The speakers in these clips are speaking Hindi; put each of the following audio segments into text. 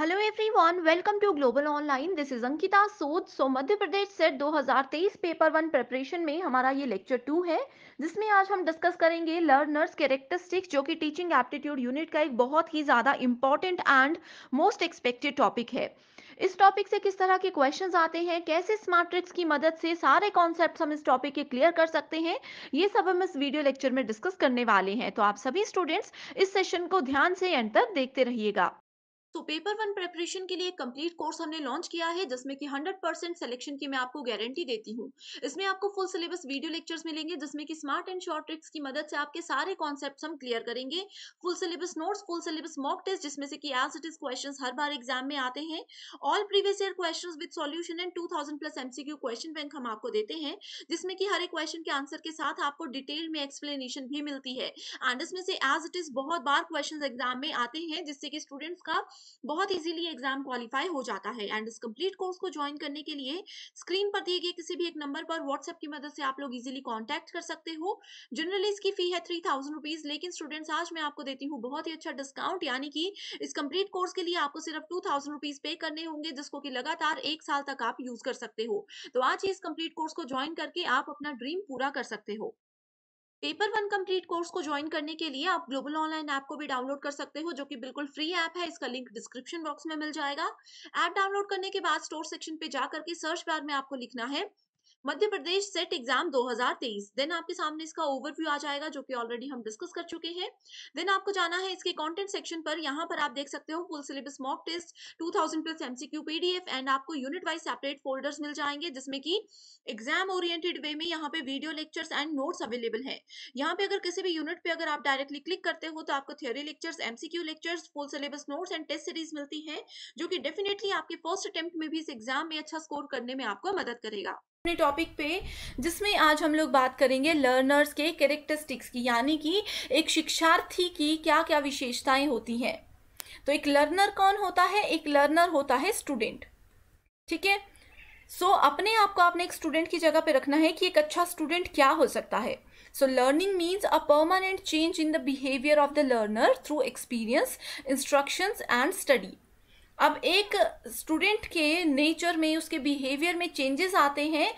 Hello everyone welcome to global online this is Ankita Sood so Madhya Pradesh SET 2023 paper one preparation में हमारा ये लेक्चर टू है जिसमें आज हम डिस्कस करेंगे लर्नर्स कैरेक्टरिस्टिक्स जो कि टीचिंग एप्टीट्यूड यूनिट का एक बहुत ही ज़्यादा important and most expected topic है इस टॉपिक से किस तरह के क्वेश्चंस आते हैं कैसे स्मार्ट ट्रिक्स की मदद से सारे कॉन्सेप्ट हम इस टॉपिक के क्लियर कर सकते हैं ये सब हम इस वीडियो लेक्चर में डिस्कस करने वाले हैं तो आप सभी स्टूडेंट्स इस सेशन को ध्यान से एंड तक देखते रहिएगा तो पेपर वन प्रेपरेशन के लिए कंप्लीट कोर्स हमने लॉन्च किया है जिसमें कि 100 परसेंट सिलेक्शन की मैं आपको गारंटी देती हूँ इसमें आपको फुल सिलेबस वीडियो लेक्चर्स मिलेंगे जिसमें कि स्मार्ट एंड शॉर्ट ट्रिक्स की मदद से आपके सारे कॉन्सेप्ट हम क्लियर करेंगे full syllabus notes full syllabus mock test जिसमें से कि एज इट इज क्वेश्चन हर बार एग्जाम में आते हैं all previous year question with solution and two plus MCQ question bank हम आपको देते हैं जिसमें कि हर एक क्वेश्चन के आंसर के साथ आपको डिटेल में एक्सप्लेनेशन भी मिलती है एंड इसमें से एज इट इज बहुत बार क्वेश्चन एग्जाम में आते हैं जिससे कि स्टूडेंट्स का बहुत इजीली एग्जाम क्वालिफाई हो जाता है एंड इस कंप्लीट कोर्स को ज्वाइन करने के लिए स्क्रीन पर दिए गए किसी भी एक नंबर पर व्हाट्सएप की मदद से आप लोग इजीली कॉन्टैक्ट कर सकते हो जनरली इसकी फी है थ्री थाउजेंड रुपीज लेकिन स्टूडेंट्स आज मैं आपको देती हूँ बहुत ही अच्छा डिस्काउंट यानी कि इस कंप्लीट कोर्स के लिए आपको सिर्फ टू थाउजेंड रुपीज पे करने होंगे जिसको कि लगातार एक साल तक आप यूज कर सकते हो तो आज ही इस कंप्लीट कोर्स को ज्वाइन करके आप अपना ड्रीम पूरा कर सकते हो पेपर वन कंप्लीट कोर्स को ज्वाइन करने के लिए आप ग्लोबल ऑनलाइन ऐप को भी डाउनलोड कर सकते हो जो कि बिल्कुल फ्री ऐप है इसका लिंक डिस्क्रिप्शन बॉक्स में मिल जाएगा ऐप डाउनलोड करने के बाद स्टोर सेक्शन पे जाकर के सर्च बार में आपको लिखना है Madhya Pradesh SET exam 2023 then आपके सामने इसका ओवरव्यू आ जाएगा जो कि ऑलरेडी हम डिस्कस कर चुके हैं देन आपको जाना है इसके कंटेंट सेक्शन पर यहाँ पर आप देख सकते हो full syllabus mock test 2000 plus MCQ PDF and आपको यूनिट वाइज सेपरेट फोल्डर्स मिल जाएंगे जिसमें कि एग्जाम ओरिएंटेड वे में यहाँ पे video lectures and notes available है यहाँ पे अगर किसी भी यूनिट पे अगर आप डायरेक्टली क्लिक करते हो तो आपको theory lectures MCQ lectures full syllabus notes and test series मिलती है जो कि डेफिनेटली आपके फर्स्ट अटेम्प्ट में भी इस एग्जाम में अच्छा स्कोर करने में आपको मदद करेगा अपने टॉपिक पे जिसमें आज हम लोग बात करेंगे लर्नर्स के कैरेक्टरिस्टिक्स की यानी कि एक शिक्षार्थी की क्या क्या विशेषताएं होती हैं तो एक लर्नर कौन होता है एक लर्नर होता है स्टूडेंट ठीक है सो so, अपने आप को आपने एक स्टूडेंट की जगह पे रखना है कि एक अच्छा स्टूडेंट क्या हो सकता है so learning means a permanent change in the behaviour of the learner through experience instructions and study अब एक स्टूडेंट के नेचर में उसके बिहेवियर में चेंजेस आते हैं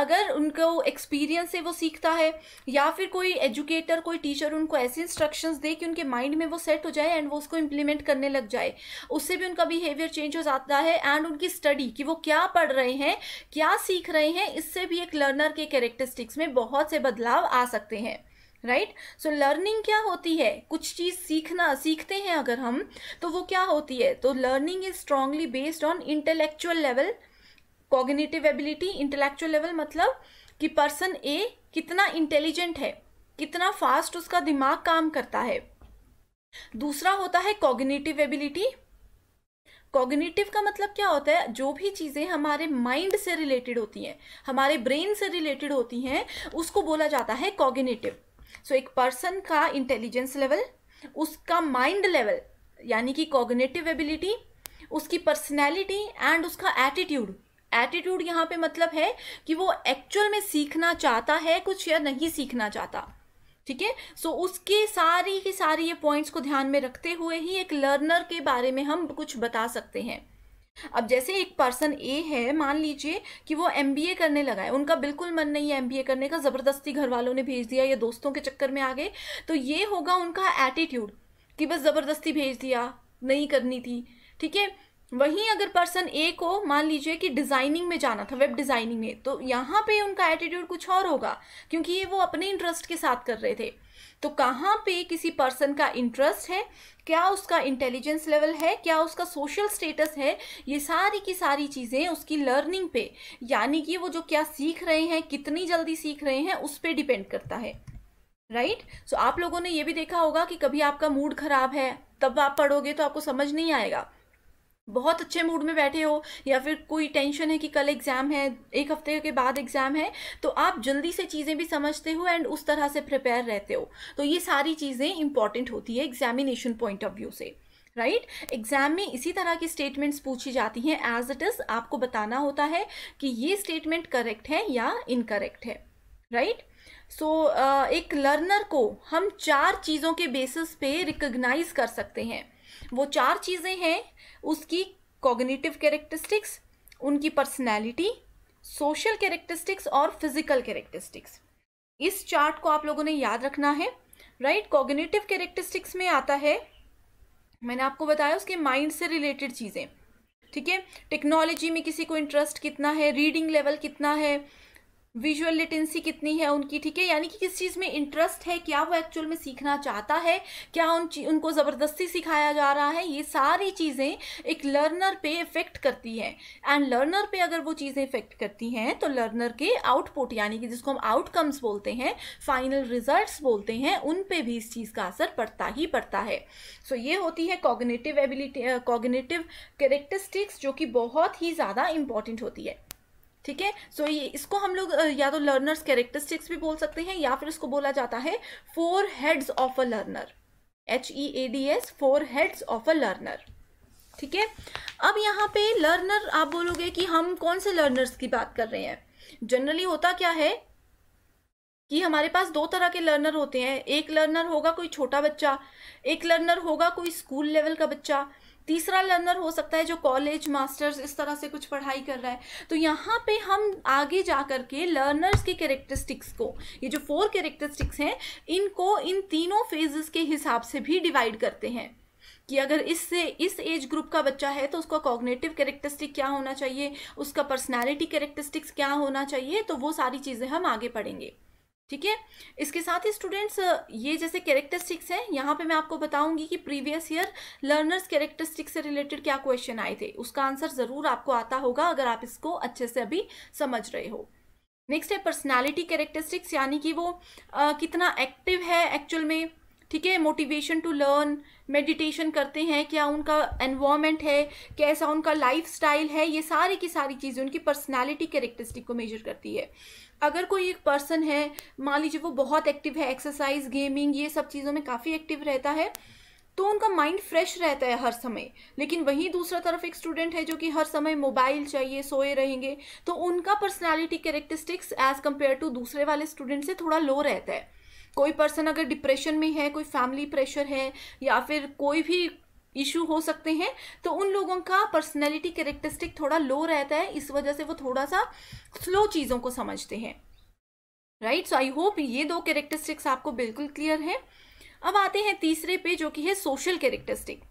अगर उनको एक्सपीरियंस से वो सीखता है या फिर कोई एजुकेटर कोई टीचर उनको ऐसे इंस्ट्रक्शंस दे कि उनके माइंड में वो सेट हो जाए एंड वो उसको इम्प्लीमेंट करने लग जाए उससे भी उनका बिहेवियर चेंज हो जाता है एंड उनकी स्टडी कि वो क्या पढ़ रहे हैं क्या सीख रहे हैं इससे भी एक लर्नर के कैरेक्टरिस्टिक्स में बहुत से बदलाव आ सकते हैं राइट सो लर्निंग क्या होती है कुछ चीज़ सीखना सीखते हैं अगर हम तो वो क्या होती है तो learning is strongly based on intellectual level cognitive ability intellectual level मतलब कि पर्सन ए कितना इंटेलिजेंट है कितना फास्ट उसका दिमाग काम करता है दूसरा होता है कॉग्निटिव एबिलिटी कॉग्निटिव का मतलब क्या होता है जो भी चीज़ें हमारे माइंड से रिलेटेड होती हैं हमारे ब्रेन से रिलेटेड होती हैं उसको बोला जाता है कॉग्निटिव सो so, एक पर्सन का इंटेलिजेंस लेवल उसका माइंड लेवल यानी कि कॉग्नेटिव एबिलिटी उसकी पर्सनैलिटी एंड उसका एटीट्यूड एटीट्यूड यहाँ पे मतलब है कि वो एक्चुअल में सीखना चाहता है कुछ या नहीं सीखना चाहता ठीक है सो उसके सारी ही सारी ये पॉइंट्स को ध्यान में रखते हुए ही एक लर्नर के बारे में हम कुछ बता सकते हैं अब जैसे एक पर्सन ए है मान लीजिए कि वो एम करने लगा है उनका बिल्कुल मन नहीं है एम करने का ज़बरदस्ती घर वालों ने भेज दिया या दोस्तों के चक्कर में आ गए तो ये होगा उनका एटीट्यूड कि बस ज़बरदस्ती भेज दिया नहीं करनी थी ठीक है वहीं अगर पर्सन ए को मान लीजिए कि डिज़ाइनिंग में जाना था वेब डिज़ाइनिंग में तो यहाँ पे उनका एटीट्यूड कुछ और होगा क्योंकि ये वो अपने इंटरेस्ट के साथ कर रहे थे तो कहाँ पे किसी पर्सन का इंटरेस्ट है क्या उसका इंटेलिजेंस लेवल है क्या उसका सोशल स्टेटस है ये सारी की सारी चीज़ें उसकी लर्निंग पे यानी कि वो जो क्या सीख रहे हैं कितनी जल्दी सीख रहे हैं उस पर डिपेंड करता है राइट right? सो so, आप लोगों ने ये भी देखा होगा कि कभी आपका मूड खराब है तब आप पढ़ोगे तो आपको समझ नहीं आएगा बहुत अच्छे मूड में बैठे हो या फिर कोई टेंशन है कि कल एग्ज़ाम है एक हफ्ते के बाद एग्ज़ाम है तो आप जल्दी से चीज़ें भी समझते हो एंड उस तरह से प्रिपेयर रहते हो तो ये सारी चीज़ें इंपॉर्टेंट होती है एग्जामिनेशन पॉइंट ऑफ व्यू से राइट right? एग्जाम में इसी तरह की स्टेटमेंट्स पूछी जाती हैं एज इट इज़ आपको बताना होता है कि ये स्टेटमेंट करेक्ट है या इनकरेक्ट है राइट right? सो so, एक लर्नर को हम चार चीज़ों के बेसिस पे रिकग्नाइज कर सकते हैं वो चार चीज़ें हैं उसकी कॉग्निटिव कैरेक्टरिस्टिक्स उनकी पर्सनैलिटी सोशल कैरेक्टरिस्टिक्स और फिजिकल कैरेक्टरिस्टिक्स इस चार्ट को आप लोगों ने याद रखना है राइट कॉग्निटिव कैरेक्टरिस्टिक्स में आता है मैंने आपको बताया उसके माइंड से रिलेटेड चीज़ें ठीक है टेक्नोलॉजी में किसी को इंटरेस्ट कितना है रीडिंग लेवल कितना है विजुअल लिटेंसी कितनी है उनकी ठीक है यानी कि किस चीज़ में इंटरेस्ट है क्या वो एक्चुअल में सीखना चाहता है क्या उन उनको ज़बरदस्ती सिखाया जा रहा है ये सारी चीज़ें एक लर्नर पे इफ़ेक्ट करती है एंड लर्नर पे अगर वो चीज़ें इफ़ेक्ट करती हैं तो लर्नर के आउटपुट यानी कि जिसको हम आउटकम्स बोलते हैं फाइनल रिजल्ट बोलते हैं उन पर भी इस चीज़ का असर पड़ता ही पड़ता है सो so, ये होती है कॉगनेटिव एबिलिटी कॉगनेटिव करेक्टरिस्टिक्स जो कि बहुत ही ज़्यादा इंपॉर्टेंट होती है ठीक है सो ये इसको हम लोग या तो लर्नर्स कैरेक्टरिस्टिक्स भी बोल सकते हैं या फिर इसको बोला जाता है four heads of a learner H E A D S four heads of a learner ठीक है अब यहाँ पे लर्नर आप बोलोगे कि हम कौन से लर्नर्स की बात कर रहे हैं जनरली होता क्या है कि हमारे पास दो तरह के लर्नर होते हैं एक लर्नर होगा कोई छोटा बच्चा एक लर्नर होगा कोई स्कूल लेवल का बच्चा तीसरा लर्नर हो सकता है जो कॉलेज मास्टर्स इस तरह से कुछ पढ़ाई कर रहा है तो यहाँ पे हम आगे जा कर के लर्नर्स की कैरेक्टरिस्टिक्स को ये जो फोर कैरेक्टरिस्टिक्स हैं इनको इन तीनों फेजेस के हिसाब से भी डिवाइड करते हैं कि अगर इससे इस एज ग्रुप का बच्चा है तो उसका कॉग्नेटिव कैरेक्टरिस्टिक क्या होना चाहिए उसका पर्सनैलिटी कैरेक्टरिस्टिक्स क्या होना चाहिए तो वो सारी चीज़ें हम आगे पढ़ेंगे ठीक है इसके साथ ही स्टूडेंट्स ये जैसे कैरेक्टरिस्टिक्स हैं यहाँ पे मैं आपको बताऊंगी कि प्रीवियस ईयर लर्नर्स कैरेक्टरिस्टिक्स से रिलेटेड क्या क्वेश्चन आए थे उसका आंसर ज़रूर आपको आता होगा अगर आप इसको अच्छे से अभी समझ रहे हो नेक्स्ट है पर्सनालिटी कैरेक्टरिस्टिक्स यानी कि वो आ, कितना एक्टिव है एक्चुअल में ठीक है मोटिवेशन टू लर्न मेडिटेशन करते हैं क्या उनका एनवायरमेंट है कैसा उनका लाइफ स्टाइल है ये सारी की सारी चीज़ें उनकी पर्सनैलिटी कैरेक्टरिस्टिक को मेजर करती है अगर कोई एक पर्सन है मान लीजिए वो बहुत एक्टिव है एक्सरसाइज गेमिंग ये सब चीज़ों में काफ़ी एक्टिव रहता है तो उनका माइंड फ्रेश रहता है हर समय लेकिन वहीं दूसरा तरफ एक स्टूडेंट है जो कि हर समय मोबाइल चाहिए सोए रहेंगे तो उनका personality characteristics as compare to दूसरे वाले स्टूडेंट से थोड़ा लो रहता है कोई पर्सन अगर डिप्रेशन में है कोई फैमिली प्रेशर है या फिर कोई भी इशू हो सकते हैं तो उन लोगों का पर्सनैलिटी कैरेक्टरिस्टिक थोड़ा लो रहता है इस वजह से वो थोड़ा सा स्लो चीज़ों को समझते हैं राइट सो आई होप ये दो कैरेक्टरिस्टिक्स आपको बिल्कुल क्लियर हैं अब आते हैं तीसरे पे जो कि है सोशल कैरेक्टरिस्टिक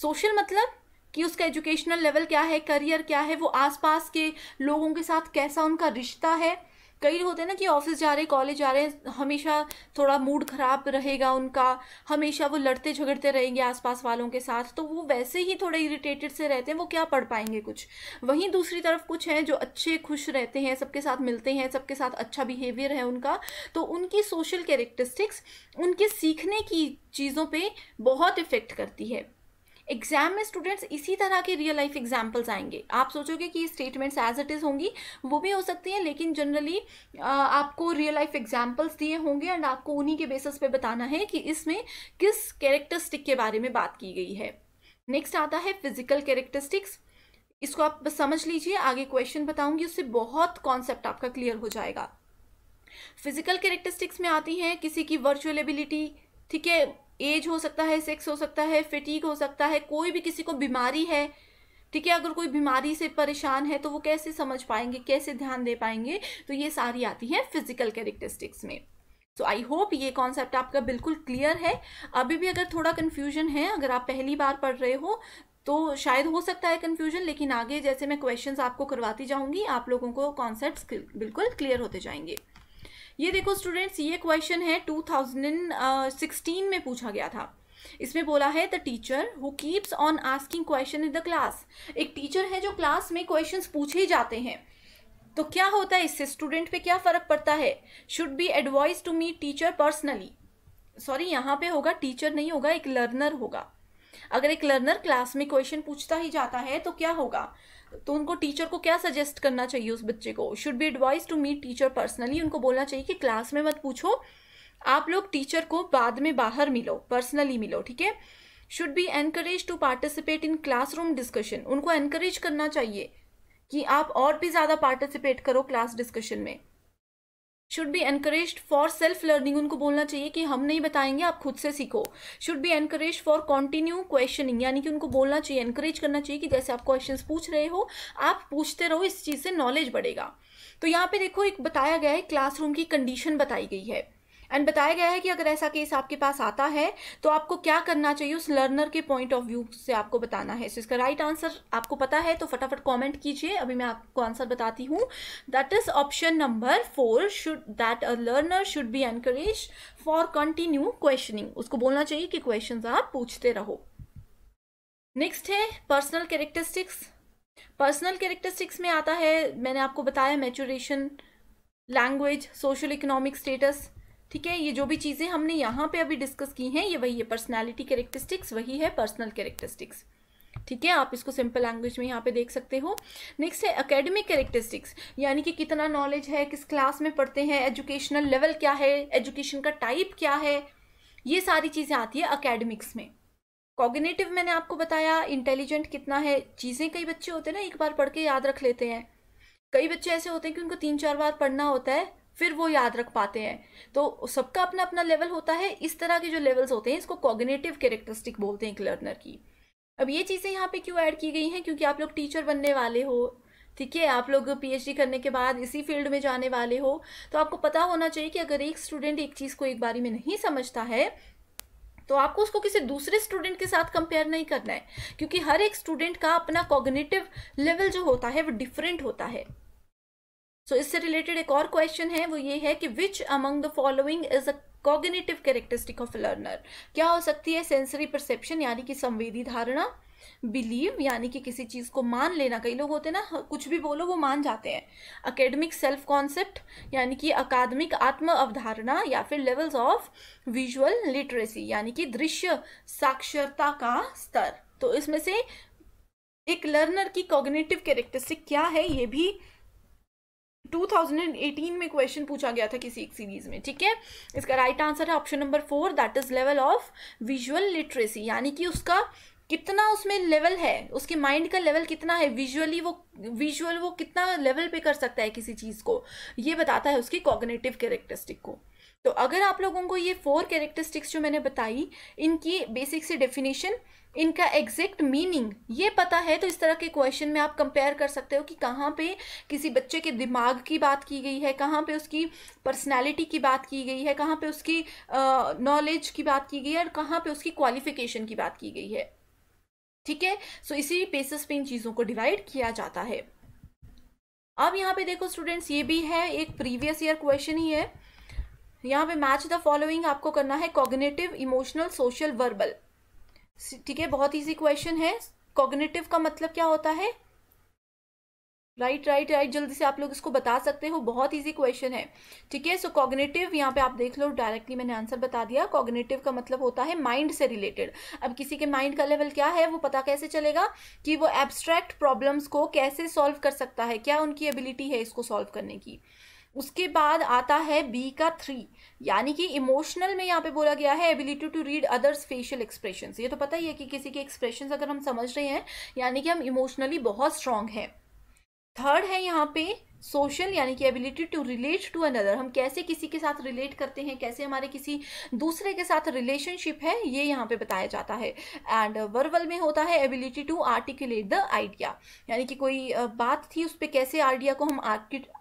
सोशल मतलब कि उसका एजुकेशनल लेवल क्या है करियर क्या है वो आसपास के लोगों के साथ कैसा उनका रिश्ता है कई होते हैं ना कि ऑफिस जा रहे कॉलेज जा रहे हमेशा थोड़ा मूड ख़राब रहेगा उनका हमेशा वो लड़ते झगड़ते रहेंगे आसपास वालों के साथ तो वो वैसे ही थोड़े इरिटेटेड से रहते हैं वो क्या पढ़ पाएंगे कुछ वहीं दूसरी तरफ कुछ हैं जो अच्छे खुश रहते हैं सबके साथ मिलते हैं सबके साथ अच्छा बिहेवियर है उनका तो उनकी सोशल कैरेक्टरिस्टिक्स उनके सीखने की चीज़ों पर बहुत इफ़ेक्ट करती है एग्जाम में स्टूडेंट्स इसी तरह के रियल लाइफ एग्जाम्पल्स आएंगे आप सोचोगे कि ये स्टेटमेंट्स एज इट इज़ होंगी वो भी हो सकती हैं लेकिन जनरली आपको रियल लाइफ एग्जाम्पल्स दिए होंगे एंड आपको उन्हीं के बेसिस पे बताना है कि इसमें किस कैरेक्टरिस्टिक के बारे में बात की गई है नेक्स्ट आता है फिजिकल कैरेक्टरिस्टिक्स इसको आप समझ लीजिए आगे क्वेश्चन बताऊंगी उससे बहुत कॉन्सेप्ट आपका क्लियर हो जाएगा फिजिकल कैरेक्टरिस्टिक्स में आती हैं किसी की वर्चुअल एबिलिटी ठीक है एज हो सकता है सेक्स हो सकता है फिटीक हो सकता है कोई भी किसी को बीमारी है ठीक है अगर कोई बीमारी से परेशान है तो वो कैसे समझ पाएंगे कैसे ध्यान दे पाएंगे तो ये सारी आती है फिजिकल कैरेक्टरिस्टिक्स में सो आई होप ये कॉन्सेप्ट आपका बिल्कुल क्लियर है अभी भी अगर थोड़ा कन्फ्यूजन है अगर आप पहली बार पढ़ रहे हो तो शायद हो सकता है कन्फ्यूजन लेकिन आगे जैसे मैं क्वेश्चन आपको करवाती जाऊंगी आप लोगों को कॉन्सेप्ट बिल्कुल क्लियर होते जाएंगे ये देखो स्टूडेंट्स ये क्वेश्चन है 2016 में पूछा गया था इसमें बोला है the teacher who keeps on asking question in the class एक टीचर है जो क्लास में क्वेश्चन पूछे जाते हैं तो क्या होता है इससे स्टूडेंट पे क्या फर्क पड़ता है should be advise to meet teacher personally sorry यहाँ पे होगा टीचर नहीं होगा एक लर्नर होगा अगर एक लर्नर क्लास में क्वेश्चन पूछता ही जाता है तो क्या होगा तो उनको टीचर को क्या सजेस्ट करना चाहिए उस बच्चे को should be advise to meet teacher personally उनको बोलना चाहिए कि क्लास में मत पूछो आप लोग टीचर को बाद में बाहर मिलो पर्सनली मिलो ठीक है should be encourage to participate in classroom discussion उनको एनकरेज करना चाहिए कि आप और भी ज़्यादा पार्टिसिपेट करो क्लास डिस्कशन में should be encourage for self learning उनको बोलना चाहिए कि हम नहीं बताएंगे आप खुद से सीखो should be encourage for continue questioning यानी कि उनको बोलना चाहिए एनकरेज करना चाहिए कि जैसे आप क्वेश्चन पूछ रहे हो आप पूछते रहो इस चीज़ से नॉलेज बढ़ेगा तो यहाँ पे देखो एक बताया गया है क्लासरूम की कंडीशन बताई गई है एंड बताया गया है कि अगर ऐसा केस आपके पास आता है तो आपको क्या करना चाहिए उस लर्नर के पॉइंट ऑफ व्यू से आपको बताना है सो so, इसका राइट right आंसर आपको पता है तो फटाफट कमेंट कीजिए अभी मैं आपको आंसर बताती हूँ that is option number four should that a learner should be encourage for continue questioning उसको बोलना चाहिए कि क्वेश्चन आप पूछते रहो नेक्स्ट है पर्सनल कैरेक्टरिस्टिक्स पर्सनल कैरेक्टरिस्टिक्स में आता है मैंने आपको बताया maturation language social economic status ठीक है ये जो भी चीज़ें हमने यहाँ पे अभी डिस्कस की हैं ये वही है पर्सनैलिटी कैरेक्टरिस्टिक्स वही है पर्सनल कैरेक्टरिस्टिक्स ठीक है आप इसको सिंपल लैंग्वेज में यहाँ पे देख सकते हो नेक्स्ट है एकेडमिक कैरेक्टरिस्टिक्स यानी कि कितना नॉलेज है किस क्लास में पढ़ते हैं एजुकेशनल लेवल क्या है एजुकेशन का टाइप क्या है ये सारी चीज़ें आती है अकेडमिक्स में कॉग्नेटिव मैंने आपको बताया इंटेलिजेंट कितना है चीज़ें कई बच्चे होते हैं ना एक बार पढ़ के याद रख लेते हैं कई बच्चे ऐसे होते हैं कि उनको तीन चार बार पढ़ना होता है फिर वो याद रख पाते हैं तो सबका अपना अपना लेवल होता है इस तरह के जो लेवल्स होते हैं इसको कॉग्नेटिव कैरेक्टरिस्टिक बोलते हैं एक लर्नर की अब ये चीज़ें यहाँ पे क्यों ऐड की गई हैं क्योंकि आप लोग टीचर बनने वाले हो ठीक है आप लोग पीएचडी करने के बाद इसी फील्ड में जाने वाले हो तो आपको पता होना चाहिए कि अगर एक स्टूडेंट एक चीज़ को एक बारी में नहीं समझता है तो आपको उसको किसी दूसरे स्टूडेंट के साथ कंपेयर नहीं करना है क्योंकि हर एक स्टूडेंट का अपना कॉग्नेटिव लेवल जो होता है वो डिफरेंट होता है सो इससे रिलेटेड एक और क्वेश्चन है वो ये है कि which among the following is a cognitive characteristic of learner क्या हो सकती है सेंसरी परसेप्शन यानी कि संवेदी धारणा बिलीव यानी कि किसी चीज़ को मान लेना कई लोग होते हैं ना हाँ, कुछ भी बोलो वो मान जाते हैं अकेडमिक सेल्फ कॉन्सेप्ट यानी कि अकादमिक आत्म अवधारणा या फिर लेवल्स ऑफ विजुअल लिटरेसी यानी कि दृश्य साक्षरता का स्तर तो इसमें से एक लर्नर की कॉग्निटिव कैरेक्टरिस्टिक क्या है ये भी 2018 में क्वेश्चन पूछा गया था किसी एक सीरीज में ठीक है इसका राइट आंसर है option number four that is level of visual literacy यानी कि उसका कितना उसमें लेवल है उसके माइंड का लेवल कितना है विजुअली वो विजुअल वो कितना लेवल पे कर सकता है किसी चीज़ को ये बताता है उसकी कॉग्नेटिव कैरेक्टरिस्टिक को तो अगर आप लोगों को ये फोर कैरेक्टरिस्टिक्स जो मैंने बताई इनकी बेसिक से डेफिनेशन इनका एग्जैक्ट मीनिंग ये पता है तो इस तरह के क्वेश्चन में आप कंपेयर कर सकते हो कि कहाँ पे किसी बच्चे के दिमाग की बात की गई है कहाँ पे उसकी पर्सनालिटी की बात की गई है कहाँ पे उसकी नॉलेज की बात की गई है और कहाँ पे उसकी क्वालिफिकेशन की बात की गई है ठीक है सो इसी बेसिस पे इन चीज़ों को डिवाइड किया जाता है अब यहाँ पे देखो स्टूडेंट्स ये भी है एक प्रीवियस ईयर क्वेश्चन ही है यहाँ पे मैच द फॉलोइंग आपको करना है कॉग्नेटिव इमोशनल सोशल वर्बल ठीक है बहुत इजी क्वेश्चन है कॉग्नेटिव का मतलब क्या होता है राइट राइट राइट जल्दी से आप लोग इसको बता सकते हो बहुत इजी क्वेश्चन है ठीक है सो कॉग्नेटिव यहाँ पे आप देख लो डायरेक्टली मैंने आंसर बता दिया कॉग्नेटिव का मतलब होता है माइंड से रिलेटेड अब किसी के माइंड का लेवल क्या है वो पता कैसे चलेगा कि वो एब्स्ट्रैक्ट प्रॉब्लम्स को कैसे सॉल्व कर सकता है क्या उनकी एबिलिटी है इसको सॉल्व करने की उसके बाद आता है बी का थ्री यानी कि इमोशनल में यहाँ पे बोला गया है ability to read others facial expression ये तो पता ही है कि किसी के एक्सप्रेशन अगर हम समझ रहे हैं यानी कि हम इमोशनली बहुत स्ट्रांग हैं थर्ड है यहाँ पे सोशल यानी कि ability to relate to another हम कैसे किसी के साथ रिलेट करते हैं कैसे हमारे किसी दूसरे के साथ रिलेशनशिप है ये यहाँ पे बताया जाता है एंड वर्वल में होता है ability to articulate the idea यानी कि कोई बात थी उस पर कैसे आइडिया को हम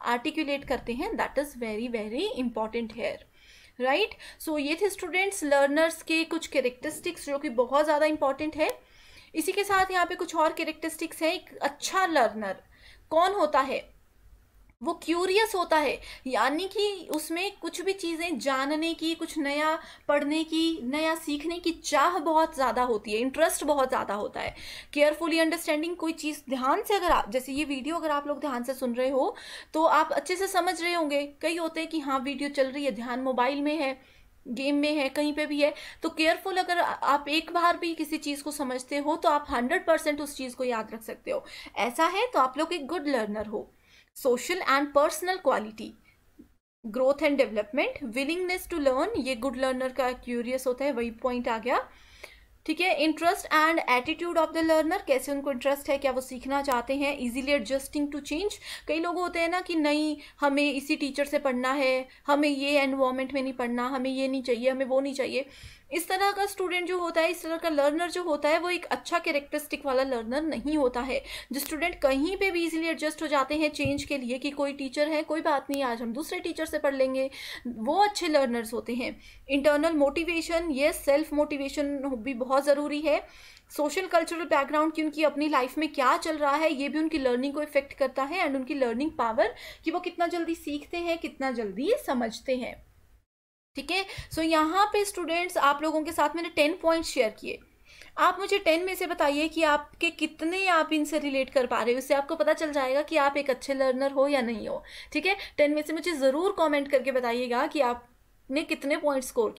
आर्टिकुलेट करते हैं that is very very important here right so ये थे स्टूडेंट्स लर्नर्स के कुछ करेक्टरिस्टिक्स जो कि बहुत ज़्यादा इंपॉर्टेंट है इसी के साथ यहाँ पे कुछ और करेक्टरिस्टिक्स हैं एक अच्छा लर्नर कौन होता है वो क्यूरियस होता है यानी कि उसमें कुछ भी चीज़ें जानने की कुछ नया पढ़ने की नया सीखने की चाह बहुत ज़्यादा होती है इंटरेस्ट बहुत ज़्यादा होता है केयरफुली अंडरस्टैंडिंग कोई चीज़ ध्यान से अगर आप जैसे ये वीडियो अगर आप लोग ध्यान से सुन रहे हो तो आप अच्छे से समझ रहे होंगे कई होते हैं कि हाँ वीडियो चल रही है ध्यान मोबाइल में है गेम में है कहीं पे भी है तो केयरफुल अगर आप एक बार भी किसी चीज़ को समझते हो तो आप हंड्रेड परसेंट उस चीज़ को याद रख सकते हो ऐसा है तो आप लोग एक गुड लर्नर हो social and personal quality growth and development willingness to learn ये गुड लर्नर का क्यूरियस होता है वही पॉइंट आ गया ठीक है interest and attitude of the learner कैसे उनको इंटरेस्ट है क्या वो सीखना चाहते हैं इजीली एडजस्टिंग टू चेंज कई लोग होते हैं ना कि नहीं हमें इसी टीचर से पढ़ना है हमें ये एनवायरमेंट में नहीं पढ़ना हमें ये नहीं चाहिए हमें वो नहीं चाहिए इस तरह का स्टूडेंट जो होता है इस तरह का लर्नर जो होता है वो एक अच्छा कैरेक्टरिस्टिक वाला लर्नर नहीं होता है जो स्टूडेंट कहीं पे भी इजीली एडजस्ट हो जाते हैं चेंज के लिए कि कोई टीचर है कोई बात नहीं आज हम दूसरे टीचर से पढ़ लेंगे वो अच्छे लर्नर्स होते हैं इंटरनल मोटिवेशन ये सेल्फ मोटिवेशन भी बहुत ज़रूरी है सोशल कल्चरल बैकग्राउंड की उनकी अपनी लाइफ में क्या चल रहा है ये भी उनकी लर्निंग को इफेक्ट करता है एंड उनकी लर्निंग पावर कि वो कितना जल्दी सीखते हैं कितना जल्दी समझते हैं ठीक है सो यहाँ पे स्टूडेंट्स आप लोगों के साथ मैंने टेन पॉइंट शेयर किए आप मुझे टेन में से बताइए कि आपके कितने आप इनसे रिलेट कर पा रहे हो इससे आपको पता चल जाएगा कि आप एक अच्छे लर्नर हो या नहीं हो ठीक है टेन में से मुझे ज़रूर कमेंट करके बताइएगा कि आपने कितने पॉइंट स्कोर